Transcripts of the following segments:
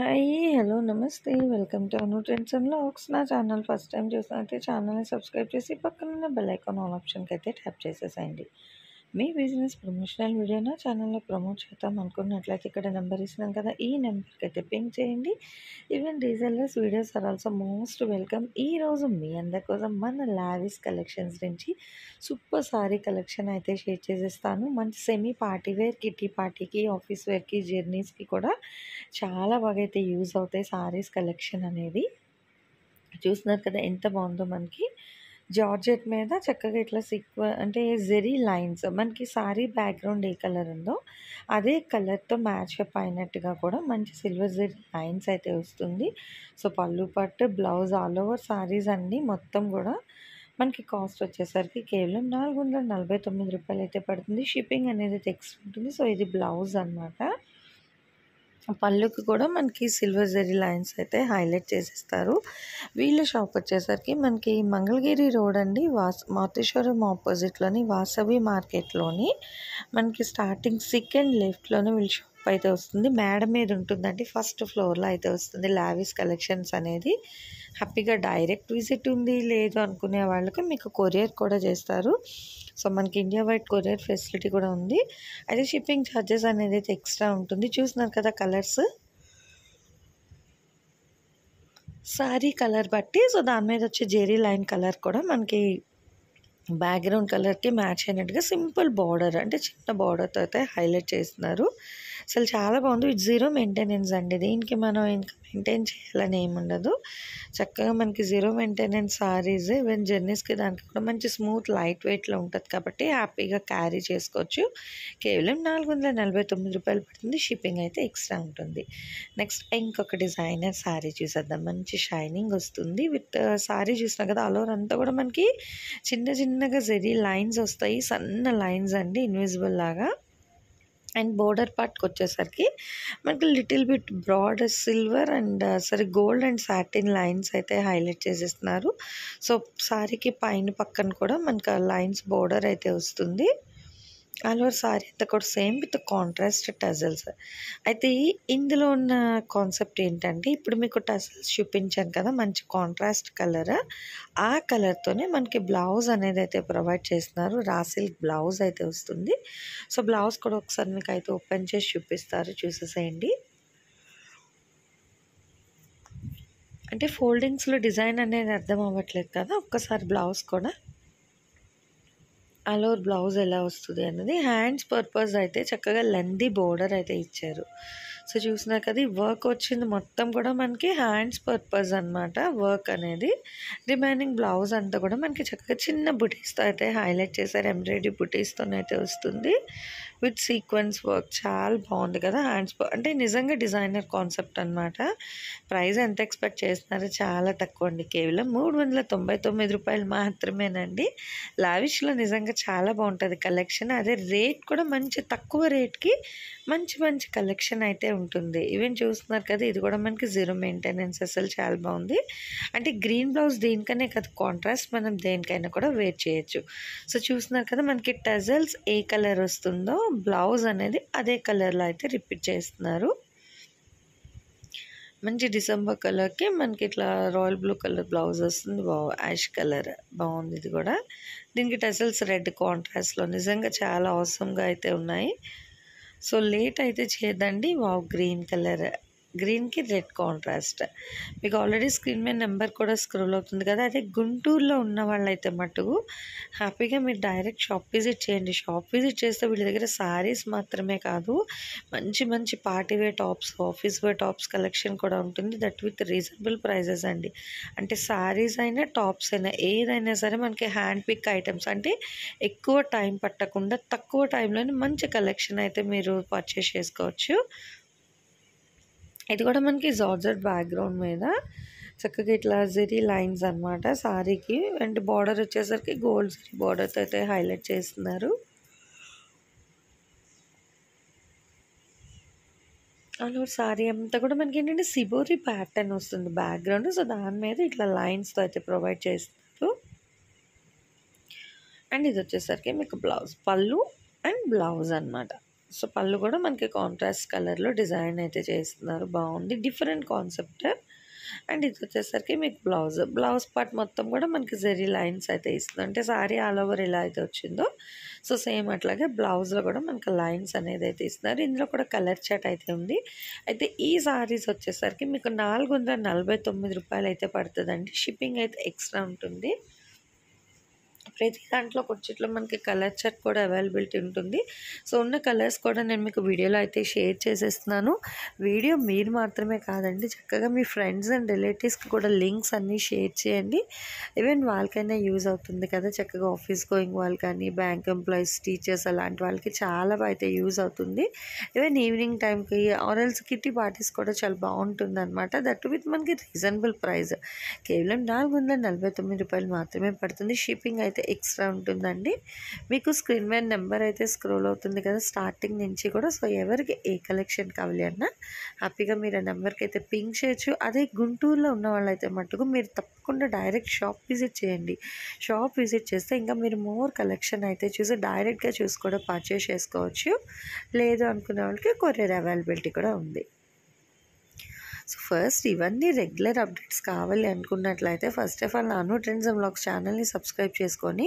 high hello नमस्ते welcome to Anu trends and blogs ना channel first time चूसा channel subscribe चेसी पक्ने बेल आइकॉन ऑल ऑप्शन के अच्छे टैपेस మీ బిజినెస్ ప్రమోషనల్ వీడియోనా ఛానల్లో ప్రమోట్ చేద్దాం అనుకున్నట్లయితే ఇక్కడ నెంబర్ ఇస్తున్నాం కదా ఈ నెంబర్కి అయితే పింక్ చేయండి ఈవెన్ డీజెల్లర్స్ videos are also most welcome ఈరోజు మీ అందరి కోసం మన లావిస్ కలెక్షన్స్ నుంచి సూపర్ సారీ కలెక్షన్ అయితే షేర్ చేసేస్తాను మంచి సెమీ పార్టీ వేర్ కిటీ పార్టీకి ఆఫీస్ వేర్కి జర్నీస్కి కూడా చాలా బాగా అయితే యూజ్ అవుతాయి సారీస్ కలెక్షన్ అనేది చూస్తున్నారు కదా ఎంత బాగుందో మనకి జార్జెట్ మీద చక్కగా ఇట్లా సిక్వ అంటే జెరీ లైన్స్ మనకి సారీ బ్యాక్గ్రౌండ్ ఏ కలర్ ఉందో అదే కలర్తో అప్ అయినట్టుగా కూడా మంచి సిల్వర్ జెరీ లైన్స్ అయితే వస్తుంది సో పళ్ళు పట్టు బ్లౌజ్ ఆల్ ఓవర్ సారీస్ అన్నీ మొత్తం కూడా మనకి కాస్ట్ వచ్చేసరికి కేవలం నాలుగు వందల నలభై తొమ్మిది రూపాయలు అయితే పడుతుంది షిప్పింగ్ అనేది ఎక్స్ట్రా ఉంటుంది సో ఇది బ్లౌజ్ అనమాట పళ్ళుకి కూడా మనకి సిల్వర్ జరీ లైన్స్ అయితే హైలైట్ చేసిస్తారు వీళ్ళ షాప్ వచ్చేసరికి మనకి మంగళగిరి రోడ్ అండి వాస్ మాతేశ్వరం ఆపోజిట్లోని వాసవి మార్కెట్లోని మనకి స్టార్టింగ్ సెకండ్ లెఫ్ట్లోనే వీళ్ళ షాప్ అయితే వస్తుంది మేడ మీద ఉంటుందండి ఫస్ట్ ఫ్లోర్లో అయితే వస్తుంది లావిస్ కలెక్షన్స్ అనేది హ్యాపీగా డైరెక్ట్ విజిట్ ఉంది లేదు అనుకునే వాళ్ళకి మీకు కొరియర్ కూడా చేస్తారు సో మనకి ఇండియా వైడ్ కొరియర్ ఫెసిలిటీ కూడా ఉంది అయితే షిప్పింగ్ ఛార్జెస్ అనేది అయితే ఎక్స్ట్రా ఉంటుంది చూసినారు కదా కలర్స్ శారీ కలర్ బట్టి సో దాని మీద వచ్చే జెరీ లైన్ కలర్ కూడా మనకి బ్యాక్గ్రౌండ్ కలర్కి మ్యాచ్ అయినట్టుగా సింపుల్ బార్డర్ అంటే చిన్న బార్డర్తో అయితే హైలైట్ చేస్తున్నారు అసలు చాలా బాగుంది ఇట్ జీరో మెయింటెనెన్స్ అండి దీనికి మనం ఇంకా మెయింటైన్ చేయాలని ఏమి ఉండదు చక్కగా మనకి జీరో మెయింటెనెన్స్ సారీస్ ఈవెన్ జర్నీస్కి దానికి కూడా మంచి స్మూత్ లైట్ వెయిట్లో ఉంటుంది కాబట్టి హ్యాపీగా క్యారీ చేసుకోవచ్చు కేవలం నాలుగు వందల నలభై తొమ్మిది రూపాయలు పడుతుంది షిప్పింగ్ అయితే ఎక్స్ట్రా ఉంటుంది నెక్స్ట్ ఇంకొక డిజైనర్ శారీ చూసేద్దాం మంచి షైనింగ్ వస్తుంది విత్ శారీ చూసినా కదా అలోర్ అంతా కూడా మనకి చిన్న చిన్నగా జరిగి లైన్స్ వస్తాయి సన్న లైన్స్ అండి ఇన్విజిబుల్ లాగా అండ్ బోర్డర్ పార్ట్కి వచ్చేసరికి మనకి little bit broad silver and సరే గోల్డ్ అండ్ సాటిన్ లైన్స్ అయితే హైలైట్ చేసేస్తున్నారు సో శారీకి పైన పక్కన కూడా మనకు లైన్స్ బోర్డర్ అయితే వస్తుంది ఆల్ఓవర్ సారీ అంతా కూడా సేమ్ విత్ కాంట్రాస్ట్ టజల్స్ అయితే ఇందులో ఉన్న కాన్సెప్ట్ ఏంటంటే ఇప్పుడు మీకు టజల్స్ చూపించాను కదా మంచి కాంట్రాస్ట్ కలర్ ఆ కలర్తోనే మనకి బ్లౌజ్ అనేది అయితే ప్రొవైడ్ చేస్తున్నారు రాసిల్క్ బ్లౌజ్ అయితే వస్తుంది సో బ్లౌజ్ కూడా ఒకసారి మీకు అయితే ఓపెన్ చేసి చూపిస్తారు చూసేసేయండి అంటే ఫోల్డింగ్స్లో డిజైన్ అనేది అర్థం అవ్వట్లేదు కదా ఒక్కసారి బ్లౌజ్ కూడా అలోర్ బ్లౌజ్ ఎలా వస్తుంది అన్నది హ్యాండ్స్ పర్పస్ అయితే చక్కగా లెందీ బోర్డర్ అయితే ఇచ్చారు సో చూసినా కదా వర్క్ వచ్చింది మొత్తం కూడా మనకి హ్యాండ్స్ పర్పస్ అనమాట వర్క్ అనేది రిమైనింగ్ బ్లౌజ్ అంతా కూడా మనకి చక్కగా చిన్న బుటీస్తో అయితే హైలైట్ చేశారు ఎంబ్రాయిడరీ అయితే వస్తుంది విత్ సీక్వెన్స్ వర్క్ చాలా బాగుంది కదా హ్యాండ్స్ అంటే నిజంగా డిజైనర్ కాన్సెప్ట్ అనమాట ప్రైస్ ఎంత ఎక్స్పెక్ట్ చేస్తున్నారో చాలా తక్కువ అండి కేవలం మూడు వందల తొంభై తొమ్మిది రూపాయలు మాత్రమేనండి లావిష్లో నిజంగా చాలా బాగుంటుంది కలెక్షన్ అదే రేట్ కూడా మంచి తక్కువ రేట్కి మంచి మంచి కలెక్షన్ అయితే ఉంటుంది ఈవెన్ చూస్తున్నారు కదా ఇది కూడా మనకి జీరో మెయింటెనెన్స్ అసలు చాలా బాగుంది అంటే గ్రీన్ బ్లౌజ్ దీనికనే కదా కాంట్రాస్ట్ మనం దేనికైనా కూడా వేర్ చేయొచ్చు సో చూస్తున్నారు కదా మనకి టజల్స్ ఏ కలర్ వస్తుందో బ్లౌజ్ అనేది అదే కలర్లో అయితే రిపీట్ చేస్తున్నారు మంచి డిసెంబర్ కలర్కి మనకి ఇట్లా రాయల్ బ్లూ కలర్ బ్లౌజ్ వస్తుంది బా యాష్ కలర్ బాగుంది ఇది కూడా దీనికి టెసల్స్ రెడ్ కాంట్రాస్ట్లో నిజంగా చాలా అవసరంగా అయితే ఉన్నాయి సో లేట్ అయితే చేయదండి వావ్ గ్రీన్ కలర్ గ్రీన్కి రెడ్ కాంట్రాస్ట్ మీకు ఆల్రెడీ స్క్రీన్ మీద నెంబర్ కూడా స్క్రోల్ అవుతుంది కదా అదే గుంటూరులో ఉన్న వాళ్ళైతే మటుకు హ్యాపీగా మీరు డైరెక్ట్ షాప్ విజిట్ చేయండి షాప్ విజిట్ చేస్తే వీళ్ళ దగ్గర శారీస్ మాత్రమే కాదు మంచి మంచి party tops office wear tops collection కూడా ఉంటుంది దట్ విత్ రీజనబుల్ ప్రైజెస్ అండి అంటే శారీస్ అయినా టాప్స్ అయినా ఏదైనా సరే మనకి హ్యాండ్ పిక్ ఐటమ్స్ అంటే ఎక్కువ టైం పట్టకుండా తక్కువ టైంలోనే మంచి కలెక్షన్ అయితే మీరు పర్చేస్ చేసుకోవచ్చు ఇది కూడా మనకి జార్జెట్ బ్యాక్గ్రౌండ్ మీద చక్కగా ఇట్లా జరీ లైన్స్ అనమాట శారీకి అండ్ బార్డర్ వచ్చేసరికి గోల్డ్ జరీ బార్డర్తో అయితే హైలైట్ చేస్తున్నారు అలా సారీ అంతా కూడా మనకి ఏంటంటే సిబోరి ప్యాటర్న్ వస్తుంది బ్యాక్గ్రౌండ్ సో దాని మీద ఇట్లా లైన్స్తో అయితే ప్రొవైడ్ చేస్తున్నారు అండ్ ఇది వచ్చేసరికి మీకు బ్లౌజ్ పళ్ళు అండ్ బ్లౌజ్ అనమాట సో పళ్ళు కూడా మనకి కాంట్రాస్ట్ కలర్లో డిజైన్ అయితే చేస్తున్నారు బాగుంది డిఫరెంట్ కాన్సెప్ట్ అండ్ ఇది వచ్చేసరికి మీకు బ్లౌజ్ బ్లౌజ్ పార్ట్ మొత్తం కూడా మనకి జరి లైన్స్ అయితే ఇస్తుంది అంటే సారీ ఆల్ ఓవర్ ఎలా అయితే వచ్చిందో సో సేమ్ అట్లాగే బ్లౌజ్లో కూడా మనకి లైన్స్ అనేది అయితే ఇస్తున్నారు ఇందులో కూడా కలర్ చాట్ అయితే ఉంది అయితే ఈ సారీస్ వచ్చేసరికి మీకు నాలుగు రూపాయలు అయితే పడుతుందండి షిప్పింగ్ అయితే ఎక్స్ట్రా ఉంటుంది ప్రతి దాంట్లో కుర్చీట్లో మనకి కలర్ చార్ట్ కూడా అవైలబిలిటీ ఉంటుంది సో ఉన్న కలర్స్ కూడా నేను మీకు వీడియోలో అయితే షేర్ చేసేస్తున్నాను వీడియో మీరు మాత్రమే కాదండి చక్కగా మీ ఫ్రెండ్స్ అండ్ రిలేటివ్స్కి కూడా లింక్స్ అన్నీ షేర్ చేయండి ఈవెన్ వాళ్ళకైనా యూజ్ అవుతుంది కదా చక్కగా ఆఫీస్ గోయింగ్ వాళ్ళు కానీ బ్యాంక్ ఎంప్లాయీస్ టీచర్స్ అలాంటి వాళ్ళకి చాలా అయితే యూజ్ అవుతుంది ఈవెన్ ఈవినింగ్ టైంకి ఆరల్స్ కిట్టి పార్టీస్ కూడా చాలా బాగుంటుంది అనమాట దట్ విత్ మనకి రీజనబుల్ ప్రైస్ కేవలం నాలుగు వందల నలభై తొమ్మిది రూపాయలు మాత్రమే పడుతుంది షిప్పింగ్ అయితే అయితే ఎక్స్ట్రా ఉంటుందండి మీకు స్క్రీన్ మీద నెంబర్ అయితే స్క్రోల్ అవుతుంది కదా స్టార్టింగ్ నుంచి కూడా సో ఎవరికి ఏ కలెక్షన్ కావాలి అన్నా హ్యాపీగా మీరు ఆ నెంబర్కి అయితే పింక్ చేయొచ్చు అదే గుంటూరులో ఉన్న వాళ్ళైతే మటుకు మీరు తప్పకుండా డైరెక్ట్ షాప్ విజిట్ చేయండి షాప్ విజిట్ చేస్తే ఇంకా మీరు మోర్ కలెక్షన్ అయితే చూసి డైరెక్ట్గా చూసి కూడా పర్చేస్ చేసుకోవచ్చు లేదు అనుకునే వాళ్ళకి కొరియర్ అవైలబిలిటీ కూడా ఉంది సో ఫస్ట్ ఇవన్నీ రెగ్యులర్ అప్డేట్స్ కావాలి అనుకున్నట్లయితే ఫస్ట్ ఆఫ్ ఆల్ నాను ట్రెండ్స్ అండ్ బ్లాగ్స్ ఛానల్ని సబ్స్క్రైబ్ చేసుకొని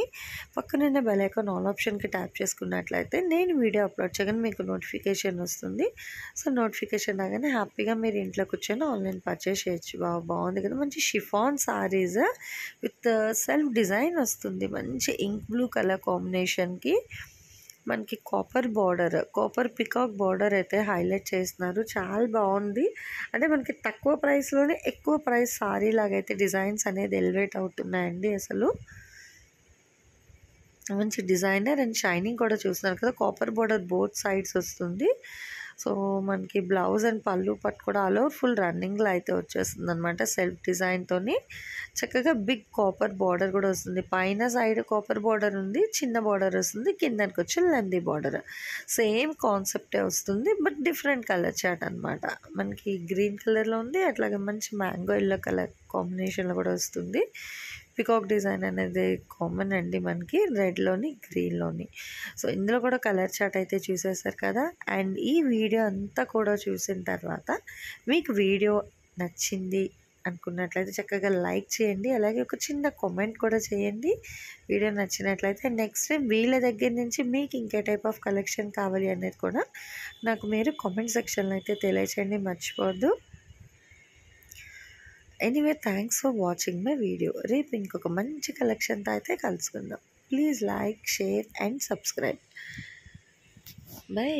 పక్కనున్న బెల్ ఐకాన్ ఆల్ ఆప్షన్కి ట్యాప్ చేసుకున్నట్లయితే నేను వీడియో అప్లోడ్ చేయగానే మీకు నోటిఫికేషన్ వస్తుంది సో నోటిఫికేషన్ రాగానే హ్యాపీగా మీరు ఇంట్లో కూర్చొని ఆన్లైన్ పర్చేస్ చేయొచ్చు బాగా బాగుంది కదా మంచి chiffon saris with self design వస్తుంది మంచి ఇంక్ బ్లూ కలర్ కాంబినేషన్కి మనకి copper border copper peacock border అయితే హైలైట్ చేస్తున్నారు చాలా బాగుంది అంటే మనకి తక్కువ ప్రైస్లోనే ఎక్కువ ప్రైస్ సారీ లాగైతే డిజైన్స్ అనేది ఎలివేట్ అవుతున్నాయండి అసలు మంచి డిజైనర్ అండ్ షైనింగ్ కూడా చూస్తున్నారు కదా కాపర్ బార్డర్ బోత్ సైడ్స్ వస్తుంది సో మనకి బ్లౌజ్ అండ్ పళ్ళు పట్టు కూడా ఆల్ ఓవర్ ఫుల్ రన్నింగ్లో అయితే వచ్చేస్తుంది అనమాట సెల్ఫ్ డిజైన్తో చక్కగా బిగ్ కాపర్ బార్డర్ కూడా వస్తుంది పైన సైడ్ కాపర్ బార్డర్ ఉంది చిన్న బార్డర్ వస్తుంది కిందకి వచ్చి లెంది బార్డర్ సేమ్ కాన్సెప్టే వస్తుంది బట్ డిఫరెంట్ కలర్ చాట్ అనమాట మనకి గ్రీన్ కలర్లో ఉంది అట్లాగే మంచి మ్యాంగో ఎల్లో కలర్ కాంబినేషన్లో కూడా వస్తుంది పికాక్ డిజైన్ అనేది కామన్ అండి మనకి రెడ్లోని గ్రీన్లోని సో ఇందులో కూడా కలర్ చార్ట్ అయితే చూసేసారు కదా అండ్ ఈ వీడియో అంతా కూడా చూసిన తర్వాత మీకు వీడియో నచ్చింది అనుకున్నట్లయితే చక్కగా లైక్ చేయండి అలాగే ఒక చిన్న కామెంట్ కూడా చేయండి వీడియో నచ్చినట్లయితే నెక్స్ట్ టైం వీళ్ళ దగ్గర నుంచి మీకు ఇంకే టైప్ ఆఫ్ కలెక్షన్ కావాలి అనేది కూడా నాకు మీరు కామెంట్ సెక్షన్లో అయితే తెలియచేయండి మర్చిపోవద్దు anyway thanks for watching my video రేపు ఇంకొక మంచి కలెక్షన్తో అయితే కలుసుకుందాం please like share and subscribe by